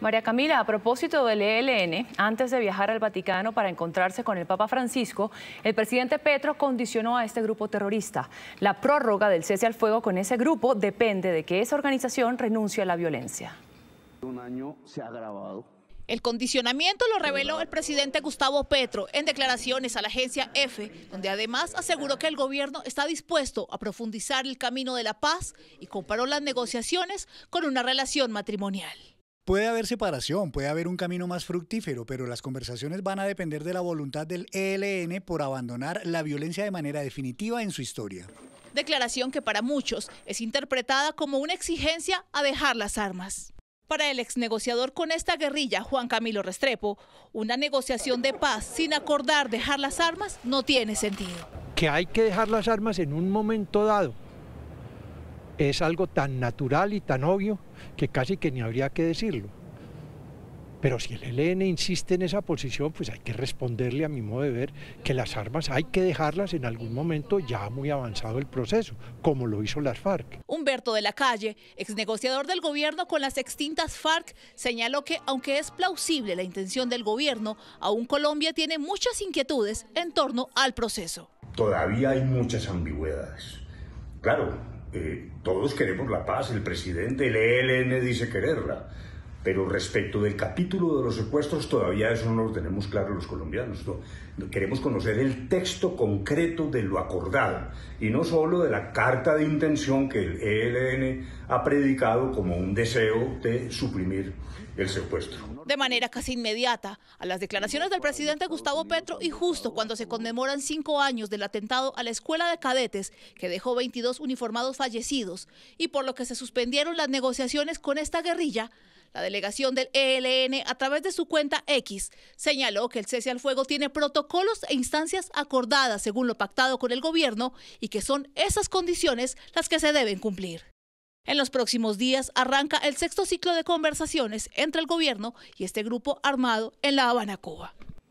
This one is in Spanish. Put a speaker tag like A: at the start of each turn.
A: María Camila, a propósito del ELN, antes de viajar al Vaticano para encontrarse con el Papa Francisco, el presidente Petro condicionó a este grupo terrorista. La prórroga del cese al fuego con ese grupo depende de que esa organización renuncie a la violencia. Un año se ha agravado. El condicionamiento lo reveló el presidente Gustavo Petro en declaraciones a la agencia EFE, donde además aseguró que el gobierno está dispuesto a profundizar el camino de la paz y comparó las negociaciones con una relación matrimonial.
B: Puede haber separación, puede haber un camino más fructífero, pero las conversaciones van a depender de la voluntad del ELN por abandonar la violencia de manera definitiva en su historia.
A: Declaración que para muchos es interpretada como una exigencia a dejar las armas. Para el ex negociador con esta guerrilla, Juan Camilo Restrepo, una negociación de paz sin acordar dejar las armas no tiene sentido.
C: Que hay que dejar las armas en un momento dado, es algo tan natural y tan obvio que casi que ni habría que decirlo. Pero si el ELN insiste en esa posición, pues hay que responderle a mi modo de ver que las armas hay que dejarlas en algún momento ya muy avanzado el proceso, como lo hizo las FARC.
A: Humberto de la Calle, exnegociador del gobierno con las extintas FARC, señaló que aunque es plausible la intención del gobierno, aún Colombia tiene muchas inquietudes en torno al proceso.
B: Todavía hay muchas ambigüedades. Claro, eh, todos queremos la paz, el presidente, el ELN dice quererla, pero respecto del capítulo de los secuestros todavía eso no lo tenemos claro los colombianos. queremos conocer el texto concreto de lo acordado y no solo de la carta de intención que el ELN ha predicado como un deseo de suprimir
A: de manera casi inmediata a las declaraciones del presidente Gustavo Petro y justo cuando se conmemoran cinco años del atentado a la escuela de cadetes que dejó 22 uniformados fallecidos y por lo que se suspendieron las negociaciones con esta guerrilla, la delegación del ELN, a través de su cuenta X, señaló que el cese al fuego tiene protocolos e instancias acordadas según lo pactado con el gobierno y que son esas condiciones las que se deben cumplir. En los próximos días arranca el sexto ciclo de conversaciones entre el gobierno y este grupo armado en La Habana, Cuba.